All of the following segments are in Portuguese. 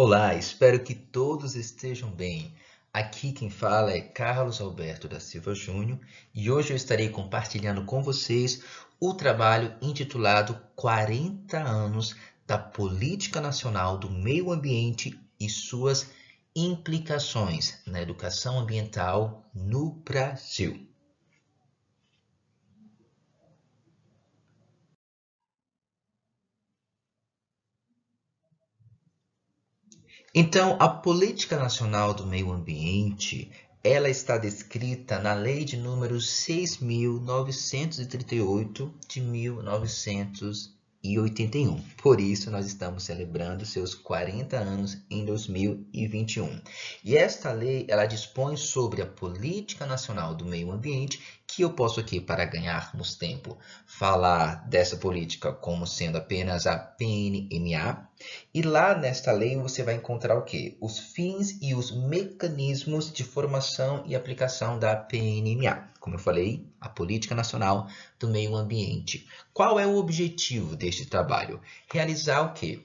Olá, espero que todos estejam bem. Aqui quem fala é Carlos Alberto da Silva Júnior e hoje eu estarei compartilhando com vocês o trabalho intitulado 40 anos da Política Nacional do Meio Ambiente e suas implicações na educação ambiental no Brasil. Então, a política nacional do meio ambiente, ela está descrita na Lei de número 6938 de 1981. Por isso nós estamos celebrando seus 40 anos em 2021. E esta lei, ela dispõe sobre a política nacional do meio ambiente que eu posso aqui, para ganharmos tempo, falar dessa política como sendo apenas a PNMA. E lá nesta lei você vai encontrar o que? Os fins e os mecanismos de formação e aplicação da PNMA. Como eu falei, a Política Nacional do Meio Ambiente. Qual é o objetivo deste trabalho? Realizar o que?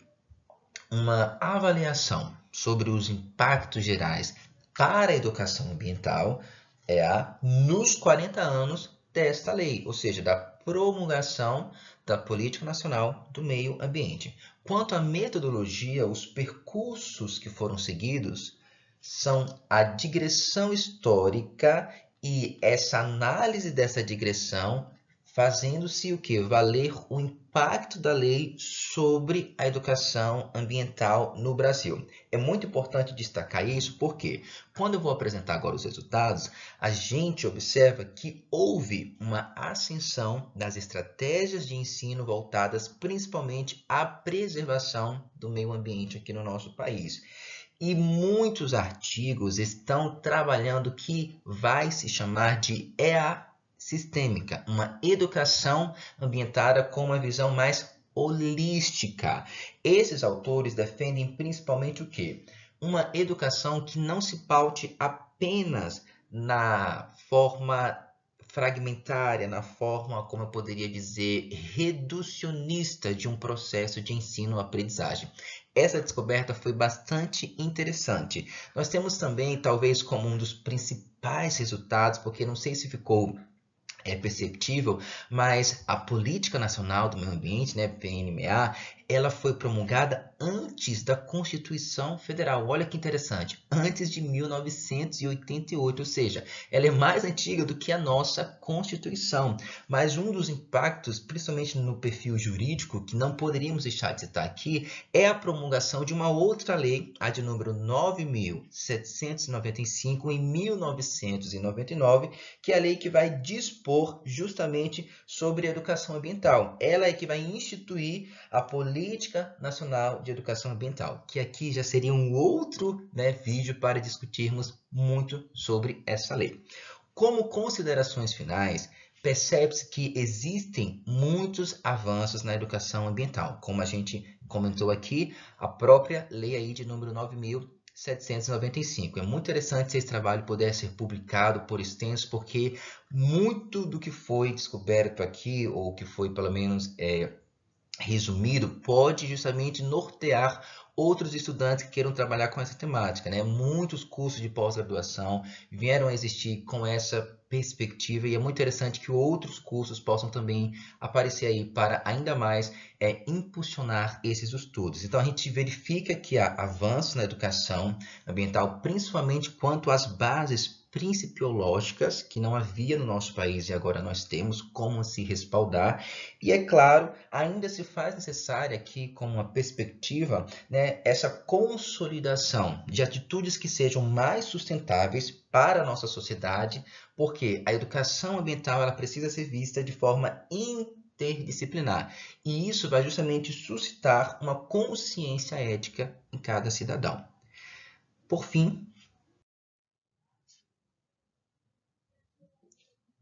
Uma avaliação sobre os impactos gerais para a educação ambiental é a nos 40 anos desta lei, ou seja, da promulgação da Política Nacional do Meio Ambiente. Quanto à metodologia, os percursos que foram seguidos são a digressão histórica e essa análise dessa digressão fazendo-se o que? Valer o impacto da lei sobre a educação ambiental no Brasil. É muito importante destacar isso porque, quando eu vou apresentar agora os resultados, a gente observa que houve uma ascensão das estratégias de ensino voltadas principalmente à preservação do meio ambiente aqui no nosso país. E muitos artigos estão trabalhando o que vai se chamar de EA sistêmica, uma educação ambientada com uma visão mais holística. Esses autores defendem principalmente o quê? Uma educação que não se paute apenas na forma fragmentária, na forma, como eu poderia dizer, reducionista de um processo de ensino-aprendizagem. Essa descoberta foi bastante interessante. Nós temos também, talvez, como um dos principais resultados, porque não sei se ficou é perceptível, mas a Política Nacional do Meio Ambiente, né, PNMA, ela foi promulgada antes da Constituição Federal. Olha que interessante, antes de 1988, ou seja, ela é mais antiga do que a nossa Constituição. Mas um dos impactos, principalmente no perfil jurídico, que não poderíamos deixar de citar aqui, é a promulgação de uma outra lei, a de número 9795 em 1999, que é a lei que vai dispor propor justamente sobre educação ambiental. Ela é que vai instituir a Política Nacional de Educação Ambiental, que aqui já seria um outro né, vídeo para discutirmos muito sobre essa lei. Como considerações finais, percebe-se que existem muitos avanços na educação ambiental, como a gente comentou aqui, a própria lei aí de número 9000 795. É muito interessante esse trabalho pudesse ser publicado por extenso, porque muito do que foi descoberto aqui, ou que foi pelo menos é, resumido, pode justamente nortear outros estudantes que queiram trabalhar com essa temática. Né? Muitos cursos de pós-graduação vieram a existir com essa perspectiva e é muito interessante que outros cursos possam também aparecer aí para ainda mais é, impulsionar esses estudos. Então a gente verifica que há avanços na educação ambiental, principalmente quanto às bases principiológicas que não havia no nosso país e agora nós temos como se respaldar. E é claro, ainda se faz necessária aqui como uma perspectiva, né, essa consolidação de atitudes que sejam mais sustentáveis para a nossa sociedade, porque a educação ambiental ela precisa ser vista de forma interdisciplinar. E isso vai justamente suscitar uma consciência ética em cada cidadão. Por fim,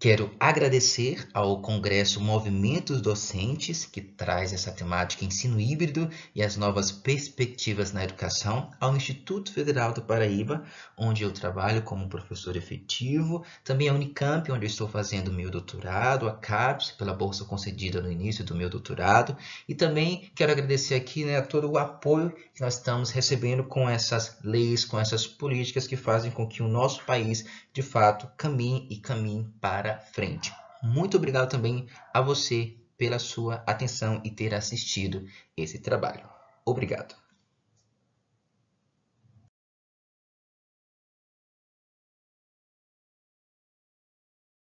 Quero agradecer ao Congresso Movimentos Docentes, que traz essa temática ensino híbrido e as novas perspectivas na educação, ao Instituto Federal do Paraíba, onde eu trabalho como professor efetivo, também a Unicamp, onde eu estou fazendo meu doutorado, a CAPES, pela bolsa concedida no início do meu doutorado, e também quero agradecer aqui né, todo o apoio que nós estamos recebendo com essas leis, com essas políticas que fazem com que o nosso país, de fato, caminhe e caminhe para para frente. Muito obrigado também a você pela sua atenção e ter assistido esse trabalho. Obrigado.